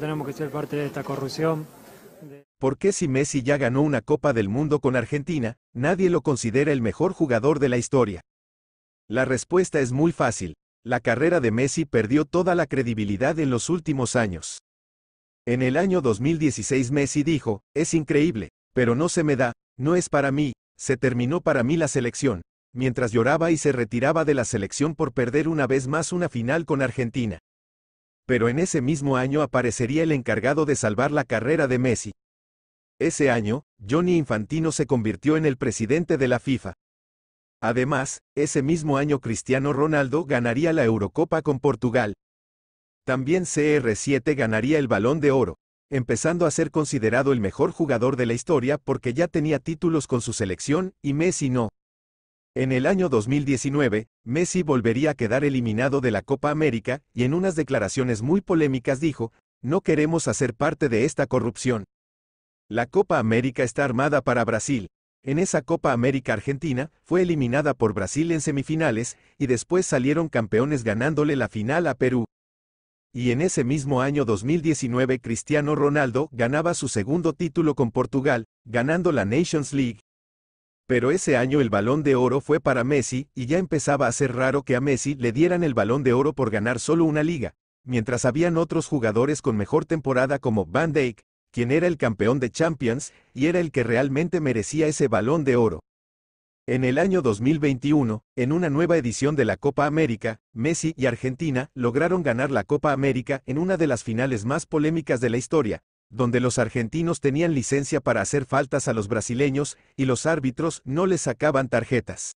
tenemos que ser parte de esta corrupción. ¿Por qué si Messi ya ganó una Copa del Mundo con Argentina, nadie lo considera el mejor jugador de la historia? La respuesta es muy fácil. La carrera de Messi perdió toda la credibilidad en los últimos años. En el año 2016 Messi dijo, es increíble, pero no se me da, no es para mí, se terminó para mí la selección, mientras lloraba y se retiraba de la selección por perder una vez más una final con Argentina pero en ese mismo año aparecería el encargado de salvar la carrera de Messi. Ese año, Johnny Infantino se convirtió en el presidente de la FIFA. Además, ese mismo año Cristiano Ronaldo ganaría la Eurocopa con Portugal. También CR7 ganaría el balón de oro, empezando a ser considerado el mejor jugador de la historia porque ya tenía títulos con su selección y Messi no. En el año 2019, Messi volvería a quedar eliminado de la Copa América y en unas declaraciones muy polémicas dijo, no queremos hacer parte de esta corrupción. La Copa América está armada para Brasil. En esa Copa América Argentina fue eliminada por Brasil en semifinales y después salieron campeones ganándole la final a Perú. Y en ese mismo año 2019 Cristiano Ronaldo ganaba su segundo título con Portugal, ganando la Nations League, pero ese año el balón de oro fue para Messi, y ya empezaba a ser raro que a Messi le dieran el balón de oro por ganar solo una liga, mientras habían otros jugadores con mejor temporada como Van Dijk, quien era el campeón de Champions, y era el que realmente merecía ese balón de oro. En el año 2021, en una nueva edición de la Copa América, Messi y Argentina lograron ganar la Copa América en una de las finales más polémicas de la historia, donde los argentinos tenían licencia para hacer faltas a los brasileños y los árbitros no les sacaban tarjetas.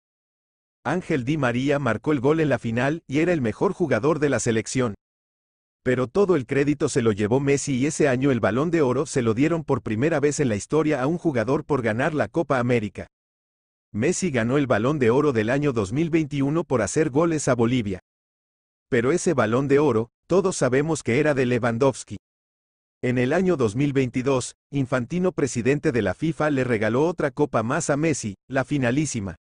Ángel Di María marcó el gol en la final y era el mejor jugador de la selección. Pero todo el crédito se lo llevó Messi y ese año el balón de oro se lo dieron por primera vez en la historia a un jugador por ganar la Copa América. Messi ganó el balón de oro del año 2021 por hacer goles a Bolivia. Pero ese balón de oro, todos sabemos que era de Lewandowski. En el año 2022, Infantino presidente de la FIFA le regaló otra copa más a Messi, la finalísima.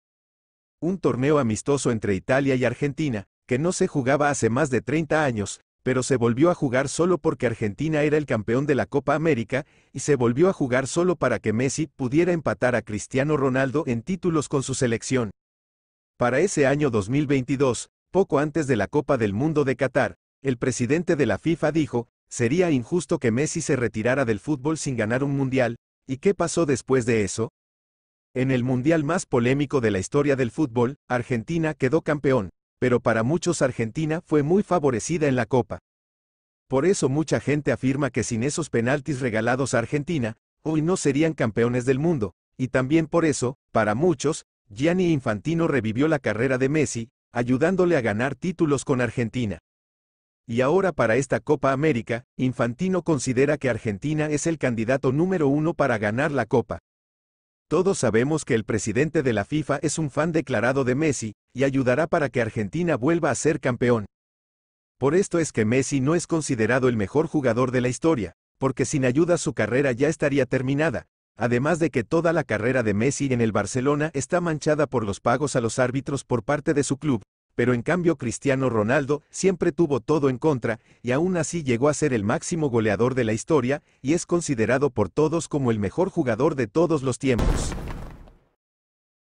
Un torneo amistoso entre Italia y Argentina, que no se jugaba hace más de 30 años, pero se volvió a jugar solo porque Argentina era el campeón de la Copa América, y se volvió a jugar solo para que Messi pudiera empatar a Cristiano Ronaldo en títulos con su selección. Para ese año 2022, poco antes de la Copa del Mundo de Qatar, el presidente de la FIFA dijo, Sería injusto que Messi se retirara del fútbol sin ganar un mundial, ¿y qué pasó después de eso? En el mundial más polémico de la historia del fútbol, Argentina quedó campeón, pero para muchos Argentina fue muy favorecida en la Copa. Por eso mucha gente afirma que sin esos penaltis regalados a Argentina, hoy no serían campeones del mundo, y también por eso, para muchos, Gianni Infantino revivió la carrera de Messi, ayudándole a ganar títulos con Argentina. Y ahora para esta Copa América, Infantino considera que Argentina es el candidato número uno para ganar la Copa. Todos sabemos que el presidente de la FIFA es un fan declarado de Messi, y ayudará para que Argentina vuelva a ser campeón. Por esto es que Messi no es considerado el mejor jugador de la historia, porque sin ayuda su carrera ya estaría terminada, además de que toda la carrera de Messi en el Barcelona está manchada por los pagos a los árbitros por parte de su club, pero en cambio Cristiano Ronaldo siempre tuvo todo en contra, y aún así llegó a ser el máximo goleador de la historia, y es considerado por todos como el mejor jugador de todos los tiempos.